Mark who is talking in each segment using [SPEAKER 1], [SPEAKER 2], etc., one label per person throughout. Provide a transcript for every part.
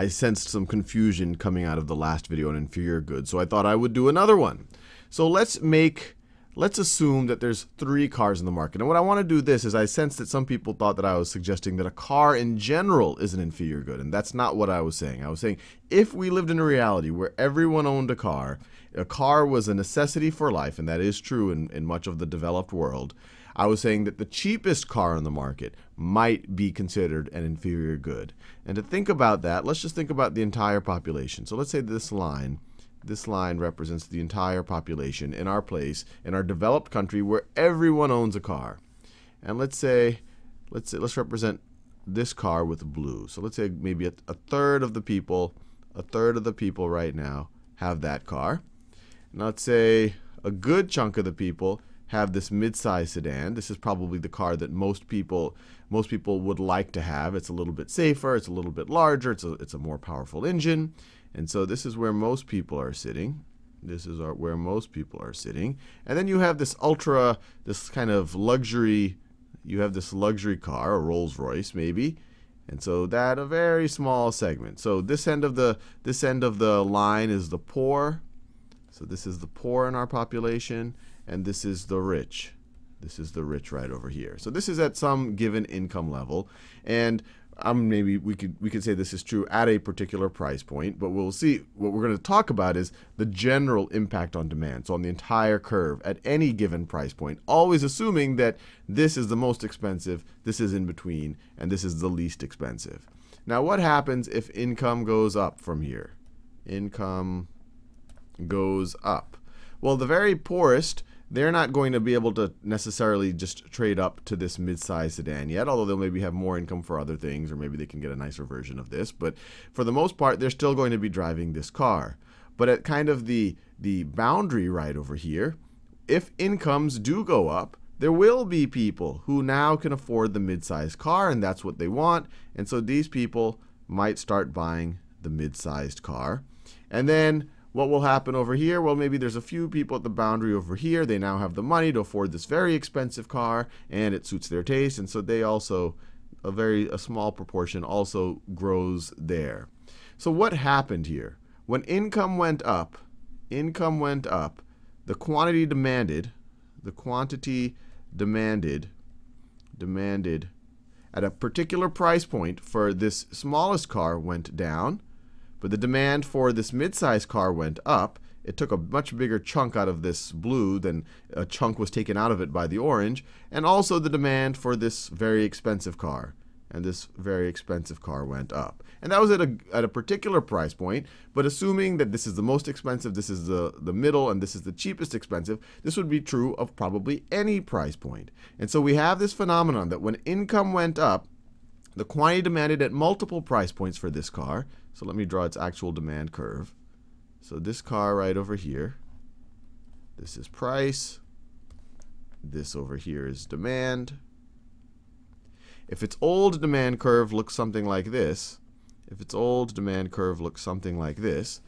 [SPEAKER 1] I sensed some confusion coming out of the last video on inferior goods, so I thought I would do another one. So let's make, let's assume that there's three cars in the market. And what I want to do this is I sensed that some people thought that I was suggesting that a car in general is an inferior good, and that's not what I was saying. I was saying if we lived in a reality where everyone owned a car, a car was a necessity for life, and that is true in, in much of the developed world, I was saying that the cheapest car on the market might be considered an inferior good. And to think about that, let's just think about the entire population. So let's say this line, this line represents the entire population in our place, in our developed country where everyone owns a car. And let's say, let's say, let's represent this car with blue. So let's say maybe a, a third of the people, a third of the people right now have that car. Now let's say a good chunk of the people have this mid-size sedan. This is probably the car that most people most people would like to have. It's a little bit safer, it's a little bit larger, it's a, it's a more powerful engine. And so this is where most people are sitting. This is our, where most people are sitting. And then you have this ultra, this kind of luxury, you have this luxury car, a Rolls-Royce maybe. And so that a very small segment. So this end of the this end of the line is the poor. So this is the poor in our population and this is the rich. This is the rich right over here. So this is at some given income level, and um, maybe we could we could say this is true at a particular price point, but we'll see. What we're going to talk about is the general impact on demand, so on the entire curve at any given price point, always assuming that this is the most expensive, this is in between, and this is the least expensive. Now, what happens if income goes up from here? Income goes up. Well, the very poorest they're not going to be able to necessarily just trade up to this midsize sedan yet, although they'll maybe have more income for other things, or maybe they can get a nicer version of this. But for the most part, they're still going to be driving this car. But at kind of the the boundary right over here, if incomes do go up, there will be people who now can afford the midsize car and that's what they want. And so these people might start buying the mid-sized car. And then what will happen over here? Well, maybe there's a few people at the boundary over here. They now have the money to afford this very expensive car, and it suits their taste, and so they also, a very a small proportion also grows there. So what happened here? When income went up, income went up, the quantity demanded, the quantity demanded, demanded at a particular price point for this smallest car went down, but the demand for this midsize car went up. It took a much bigger chunk out of this blue than a chunk was taken out of it by the orange, and also the demand for this very expensive car. And this very expensive car went up. And that was at a, at a particular price point, but assuming that this is the most expensive, this is the, the middle, and this is the cheapest expensive, this would be true of probably any price point. And so we have this phenomenon that when income went up, the quantity demanded at multiple price points for this car. So let me draw its actual demand curve. So this car right over here, this is price. This over here is demand. If its old demand curve looks something like this, if its old demand curve looks something like this,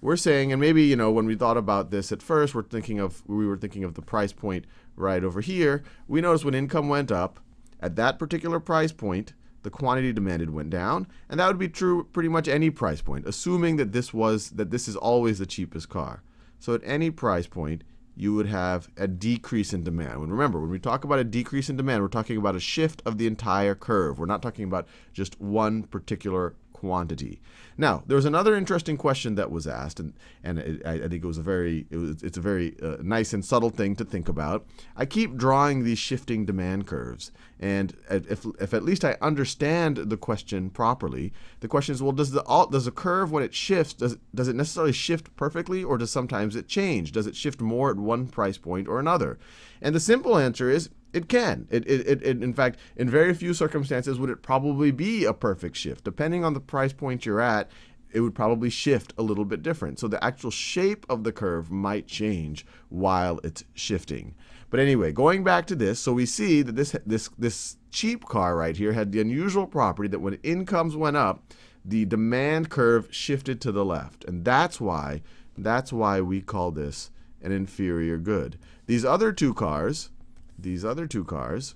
[SPEAKER 1] we're saying, and maybe you know when we thought about this at first, we're thinking of we were thinking of the price point right over here. We notice when income went up at that particular price point, the quantity demanded went down, and that would be true pretty much any price point, assuming that this was that this is always the cheapest car. So at any price point, you would have a decrease in demand. And remember, when we talk about a decrease in demand, we're talking about a shift of the entire curve. We're not talking about just one particular quantity. Now, there was another interesting question that was asked, and, and it, I, think it was a very, it was, it's a very uh, nice and subtle thing to think about. I keep drawing these shifting demand curves, and if, if at least I understand the question properly, the question is, well, does the does a curve when it shifts, does does it necessarily shift perfectly, or does sometimes it change? Does it shift more at one price point or another? And the simple answer is it can. It, it, it, in fact, in very few circumstances would it probably be a perfect shift. Depending on the price point you're at, it would probably shift a little bit different. So the actual shape of the curve might change while it's shifting. But anyway, going back to this, so we see that this this this cheap car right here had the unusual property that when incomes went up, the demand curve shifted to the left. And that's why that's why we call this an inferior good. These other two cars, these other two cars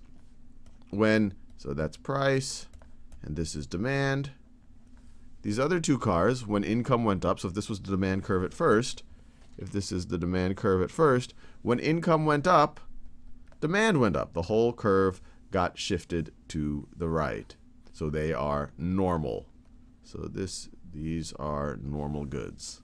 [SPEAKER 1] when, so that's price, and this is demand. These other two cars, when income went up, so if this was the demand curve at first, if this is the demand curve at first, when income went up, demand went up. The whole curve got shifted to the right. So they are normal. So this, these are normal goods.